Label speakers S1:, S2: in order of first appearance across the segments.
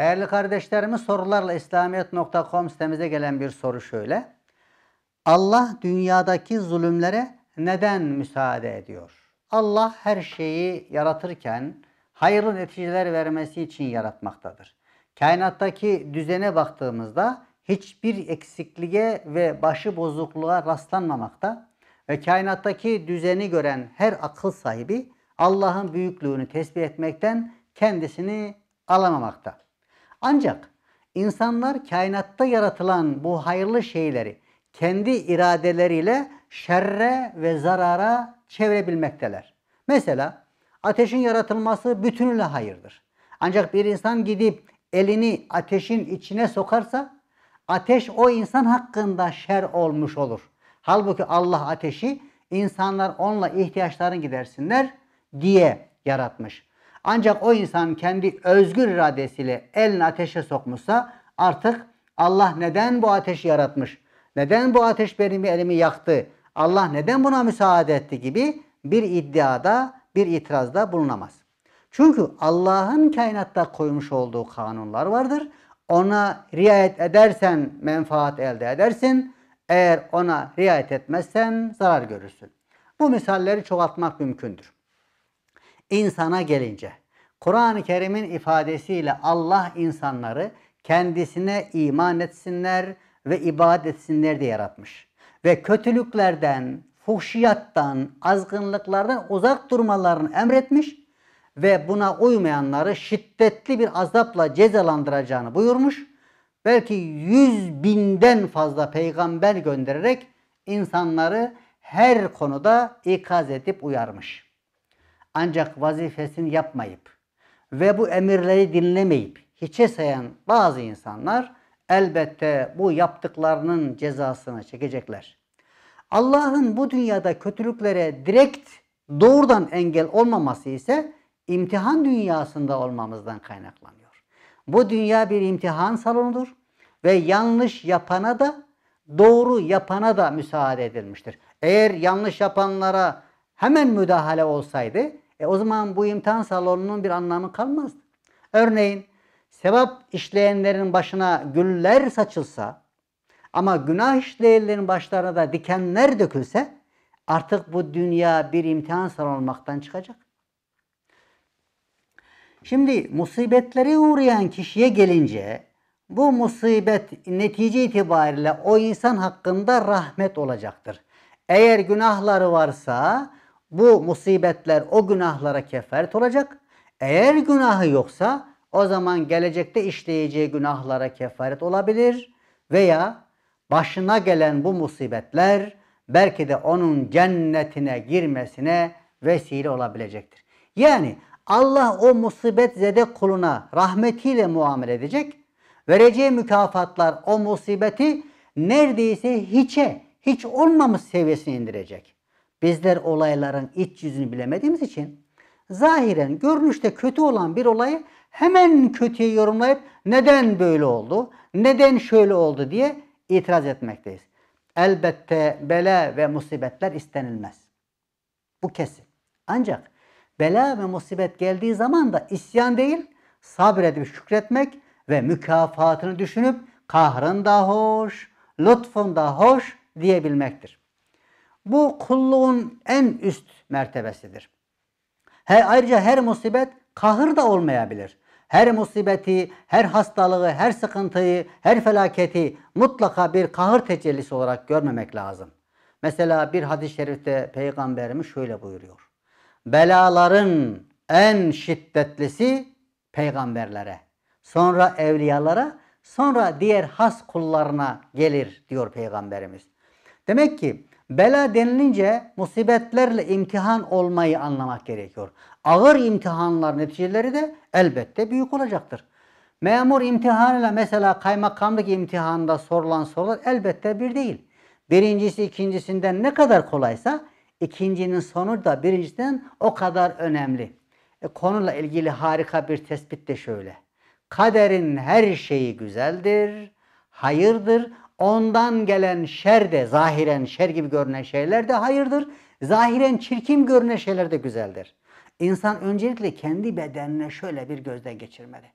S1: Değerli kardeşlerimiz sorularla İslamiyet.com sitemize gelen bir soru şöyle. Allah dünyadaki zulümlere neden müsaade ediyor? Allah her şeyi yaratırken hayırlı neticeler vermesi için yaratmaktadır. Kainattaki düzene baktığımızda hiçbir eksikliğe ve başı bozukluğa rastlanmamakta ve kainattaki düzeni gören her akıl sahibi Allah'ın büyüklüğünü tesbih etmekten kendisini alamamakta. Ancak insanlar kainatta yaratılan bu hayırlı şeyleri kendi iradeleriyle şerre ve zarara çevirebilmekteler. Mesela ateşin yaratılması bütünüyle hayırdır. Ancak bir insan gidip elini ateşin içine sokarsa ateş o insan hakkında şer olmuş olur. Halbuki Allah ateşi insanlar onunla ihtiyaçlarını gidersinler diye yaratmış. Ancak o insan kendi özgür iradesiyle elini ateşe sokmuşsa artık Allah neden bu ateşi yaratmış? Neden bu ateş benim elimi yaktı? Allah neden buna müsaade etti gibi bir iddiada, bir itirazda bulunamaz. Çünkü Allah'ın kainatta koymuş olduğu kanunlar vardır. Ona riayet edersen menfaat elde edersin. Eğer ona riayet etmezsen zarar görürsün. Bu misalleri çoğaltmak mümkündür. İnsana gelince Kur'an-ı Kerim'in ifadesiyle Allah insanları kendisine iman etsinler ve ibadet etsinler diye yaratmış. Ve kötülüklerden, fuhşiyattan, azgınlıklardan uzak durmalarını emretmiş ve buna uymayanları şiddetli bir azapla cezalandıracağını buyurmuş. Belki yüz binden fazla peygamber göndererek insanları her konuda ikaz edip uyarmış.'' Ancak vazifesini yapmayıp ve bu emirleri dinlemeyip hiçe sayan bazı insanlar elbette bu yaptıklarının cezasını çekecekler. Allah'ın bu dünyada kötülüklere direkt doğrudan engel olmaması ise imtihan dünyasında olmamızdan kaynaklanıyor. Bu dünya bir imtihan salonudur ve yanlış yapana da doğru yapana da müsaade edilmiştir. Eğer yanlış yapanlara hemen müdahale olsaydı e o zaman bu imtihan salonunun bir anlamı kalmaz. Örneğin sevap işleyenlerin başına güller saçılsa ama günah işleyenlerin başlarına da dikenler dökülse artık bu dünya bir imtihan salonu olmaktan çıkacak. Şimdi musibetleri uğrayan kişiye gelince bu musibet netice itibariyle o insan hakkında rahmet olacaktır. Eğer günahları varsa bu musibetler o günahlara kefaret olacak. Eğer günahı yoksa o zaman gelecekte işleyeceği günahlara kefaret olabilir veya başına gelen bu musibetler belki de onun cennetine girmesine vesile olabilecektir. Yani Allah o musibet zede kuluna rahmetiyle muamele edecek. Vereceği mükafatlar o musibeti neredeyse hiçe, hiç olmamış seviyesine indirecek. Bizler olayların iç yüzünü bilemediğimiz için zahiren görünüşte kötü olan bir olayı hemen kötüye yorumlayıp neden böyle oldu, neden şöyle oldu diye itiraz etmekteyiz. Elbette bela ve musibetler istenilmez. Bu kesin. Ancak bela ve musibet geldiği zaman da isyan değil, sabredip şükretmek ve mükafatını düşünüp kahrın da hoş, lütfun da hoş diyebilmektir. Bu kulluğun en üst mertebesidir. Her, ayrıca her musibet kahır da olmayabilir. Her musibeti, her hastalığı, her sıkıntıyı, her felaketi mutlaka bir kahır tecellisi olarak görmemek lazım. Mesela bir hadis-i şerifte peygamberimiz şöyle buyuruyor. Belaların en şiddetlisi peygamberlere, sonra evliyalara, sonra diğer has kullarına gelir diyor peygamberimiz. Demek ki Bela denilince musibetlerle imtihan olmayı anlamak gerekiyor. Ağır imtihanlar neticeleri de elbette büyük olacaktır. Memur imtihanıyla mesela kaymakamlık imtihanında sorulan sorular elbette bir değil. Birincisi ikincisinden ne kadar kolaysa ikincinin sonu da birincisinden o kadar önemli. E, konuyla ilgili harika bir tespit de şöyle. Kaderin her şeyi güzeldir, hayırdır. Ondan gelen şer de zahiren şer gibi görünen şeyler de hayırdır. Zahiren çirkin görünen şeyler de güzeldir. İnsan öncelikle kendi bedenine şöyle bir gözden geçirmeli.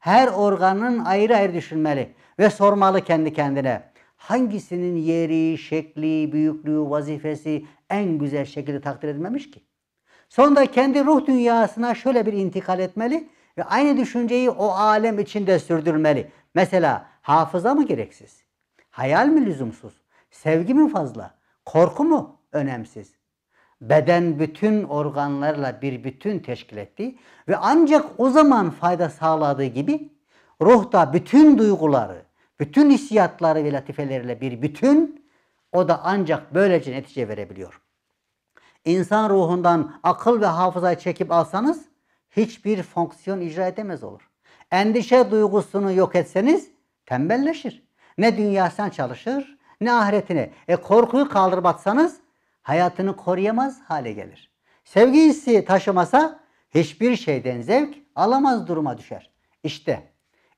S1: Her organın ayrı ayrı düşünmeli ve sormalı kendi kendine. Hangisinin yeri, şekli, büyüklüğü, vazifesi en güzel şekilde takdir edilmemiş ki? Sonra kendi ruh dünyasına şöyle bir intikal etmeli ve aynı düşünceyi o alem içinde sürdürmeli. Mesela hafıza mı gereksiz? Hayal mi lüzumsuz? Sevgi mi fazla? Korku mu önemsiz? Beden bütün organlarla bir bütün teşkil ettiği ve ancak o zaman fayda sağladığı gibi ruh da bütün duyguları, bütün hissiyatları ve latifeleriyle bir bütün o da ancak böylece netice verebiliyor. İnsan ruhundan akıl ve hafızayı çekip alsanız hiçbir fonksiyon icra edemez olur. Endişe duygusunu yok etseniz tembelleşir. Ne dünyasından çalışır ne ahiretine. E korkuyu kaldırmatsanız hayatını koruyamaz hale gelir. Sevgi hissi taşımasa hiçbir şeyden zevk alamaz duruma düşer. İşte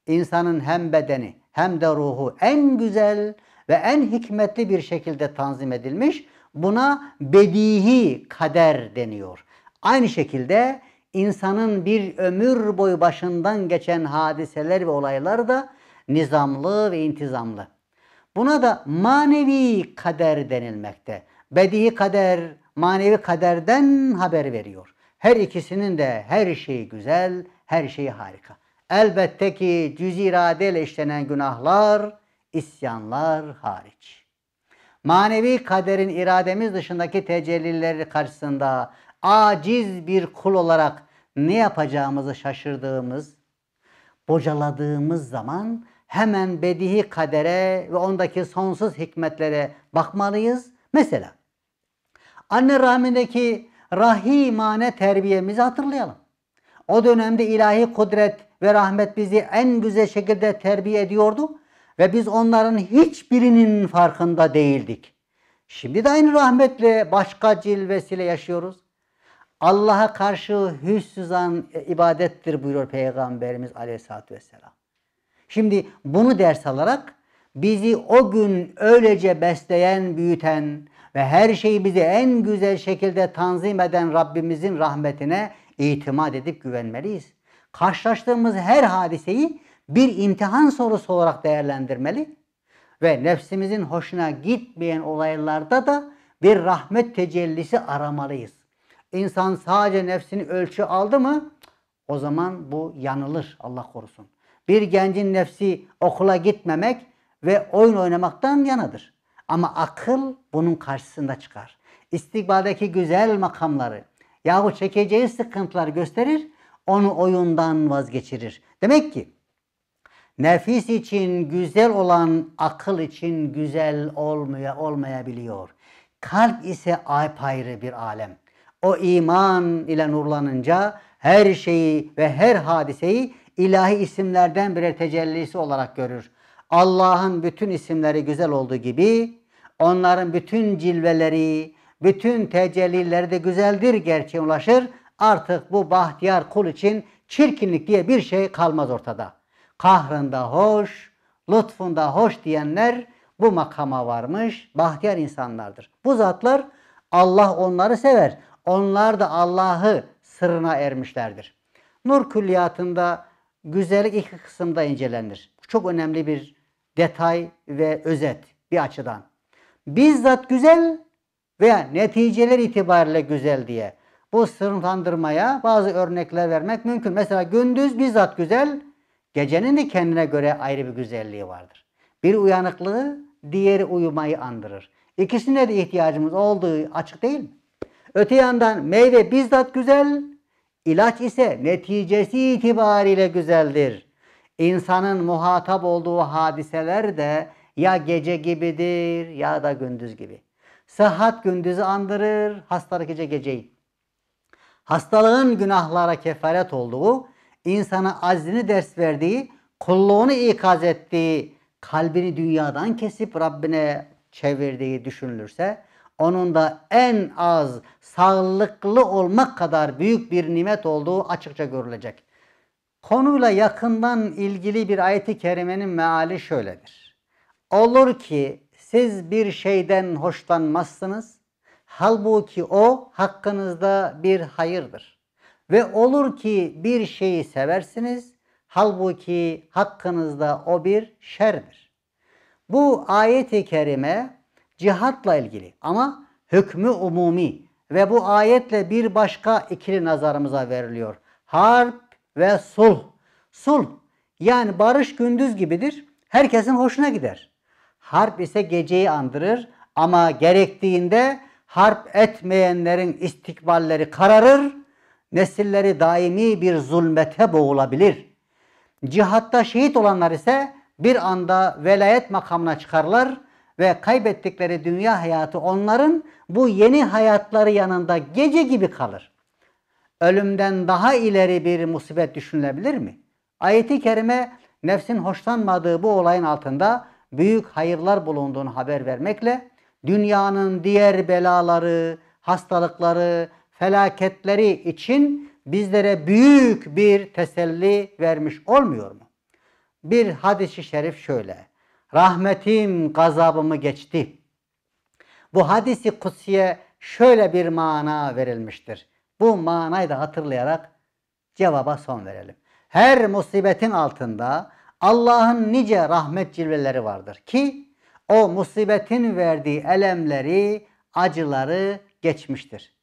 S1: insanın hem bedeni hem de ruhu en güzel ve en hikmetli bir şekilde tanzim edilmiş. Buna bedihi kader deniyor. Aynı şekilde insanın bir ömür boyu başından geçen hadiseler ve olaylar da nizamlı ve intizamlı. Buna da manevi kader denilmekte. Bedi kader, manevi kaderden haber veriyor. Her ikisinin de her şeyi güzel, her şeyi harika. Elbette ki cüz iradeyle işlenen günahlar, isyanlar hariç. Manevi kaderin irademiz dışındaki tecellileri karşısında aciz bir kul olarak ne yapacağımızı şaşırdığımız, bocaladığımız zaman hemen bedihi kadere ve ondaki sonsuz hikmetlere bakmalıyız. Mesela anne rahmindeki rahimane terbiyemizi hatırlayalım. O dönemde ilahi kudret ve rahmet bizi en güzel şekilde terbiye ediyordu ve biz onların hiçbirinin farkında değildik. Şimdi de aynı rahmetle başka cilvesiyle yaşıyoruz. Allah'a karşı hüsnüzan e, ibadettir buyuruyor Peygamberimiz Aleyhisselatü Vesselam. Şimdi bunu ders alarak bizi o gün öylece besleyen, büyüten ve her şeyi bize en güzel şekilde tanzim eden Rabbimizin rahmetine itimat edip güvenmeliyiz. Karşılaştığımız her hadiseyi bir imtihan sorusu olarak değerlendirmeli ve nefsimizin hoşuna gitmeyen olaylarda da bir rahmet tecellisi aramalıyız. İnsan sadece nefsini ölçü aldı mı o zaman bu yanılır Allah korusun. Bir gencin nefsi okula gitmemek ve oyun oynamaktan yanadır. Ama akıl bunun karşısında çıkar. İstikbaldeki güzel makamları yahu çekeceği sıkıntılar gösterir, onu oyundan vazgeçirir. Demek ki nefis için güzel olan akıl için güzel olmaya olmayabiliyor. Kalp ise ayrı bir alem. O iman ile nurlanınca her şeyi ve her hadiseyi ilahi isimlerden birer tecellisi olarak görür. Allah'ın bütün isimleri güzel olduğu gibi onların bütün cilveleri, bütün tecellileri de güzeldir gerçeğe ulaşır. Artık bu bahtiyar kul için çirkinlik diye bir şey kalmaz ortada. Kahrında hoş, lütfunda hoş diyenler bu makama varmış bahtiyar insanlardır. Bu zatlar Allah onları sever. Onlar da Allah'ı sırrına ermişlerdir. Nur külliyatında güzellik iki kısımda incelenir. Çok önemli bir detay ve özet bir açıdan. Bizzat güzel veya neticeler itibariyle güzel diye bu sınıflandırmaya bazı örnekler vermek mümkün. Mesela gündüz bizzat güzel, gecenin de kendine göre ayrı bir güzelliği vardır. Bir uyanıklığı, diğeri uyumayı andırır. İkisine de ihtiyacımız olduğu açık değil mi? Öte yandan meyve bizzat güzel, İlaç ise neticesi itibariyle güzeldir. İnsanın muhatap olduğu hadiseler de ya gece gibidir ya da gündüz gibi. Sıhhat gündüzü andırır, hastalık gece geceyi. Hastalığın günahlara kefaret olduğu, insana azini ders verdiği, kulluğunu ikaz ettiği, kalbini dünyadan kesip Rabbine çevirdiği düşünülürse onun da en az sağlıklı olmak kadar büyük bir nimet olduğu açıkça görülecek. Konuyla yakından ilgili bir ayeti kerimenin meali şöyledir. Olur ki siz bir şeyden hoşlanmazsınız. Halbuki o hakkınızda bir hayırdır. Ve olur ki bir şeyi seversiniz. Halbuki hakkınızda o bir şerdir. Bu ayeti kerime cihatla ilgili ama hükmü umumi ve bu ayetle bir başka ikili nazarımıza veriliyor. Harp ve sulh. Sulh yani barış gündüz gibidir. Herkesin hoşuna gider. Harp ise geceyi andırır ama gerektiğinde harp etmeyenlerin istikballeri kararır, nesilleri daimi bir zulmete boğulabilir. Cihatta şehit olanlar ise bir anda velayet makamına çıkarlar ve kaybettikleri dünya hayatı onların bu yeni hayatları yanında gece gibi kalır. Ölümden daha ileri bir musibet düşünülebilir mi? Ayeti kerime nefsin hoşlanmadığı bu olayın altında büyük hayırlar bulunduğunu haber vermekle dünyanın diğer belaları, hastalıkları, felaketleri için bizlere büyük bir teselli vermiş olmuyor mu? Bir hadisi şerif şöyle. Rahmetim gazabımı geçti. Bu hadisi kutsiye şöyle bir mana verilmiştir. Bu manayı da hatırlayarak cevaba son verelim. Her musibetin altında Allah'ın nice rahmet cilveleri vardır ki o musibetin verdiği elemleri, acıları geçmiştir.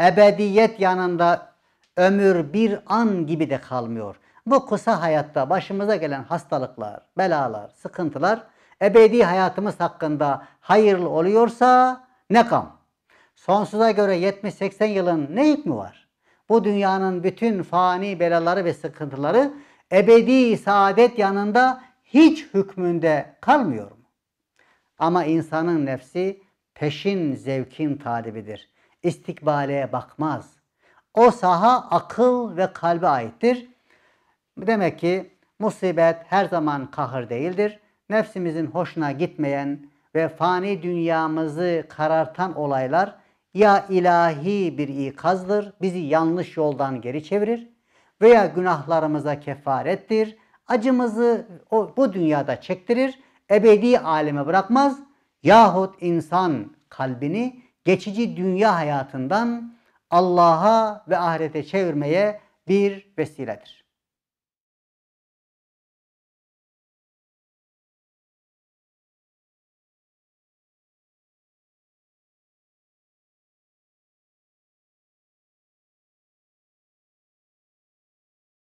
S1: Ebediyet yanında ömür bir an gibi de kalmıyor. Bu kısa hayatta başımıza gelen hastalıklar, belalar, sıkıntılar ebedi hayatımız hakkında hayırlı oluyorsa ne kam? Sonsuza göre 70-80 yılın ne hükmü var? Bu dünyanın bütün fani belaları ve sıkıntıları ebedi saadet yanında hiç hükmünde kalmıyor mu? Ama insanın nefsi peşin zevkin talibidir. İstikbale bakmaz. O saha akıl ve kalbe aittir. Demek ki musibet her zaman kahır değildir. Nefsimizin hoşuna gitmeyen ve fani dünyamızı karartan olaylar ya ilahi bir ikazdır, bizi yanlış yoldan geri çevirir veya günahlarımıza kefarettir. Acımızı o, bu dünyada çektirir, ebedi aleme bırakmaz yahut insan kalbini geçici dünya hayatından Allah'a ve ahirete çevirmeye bir vesiledir.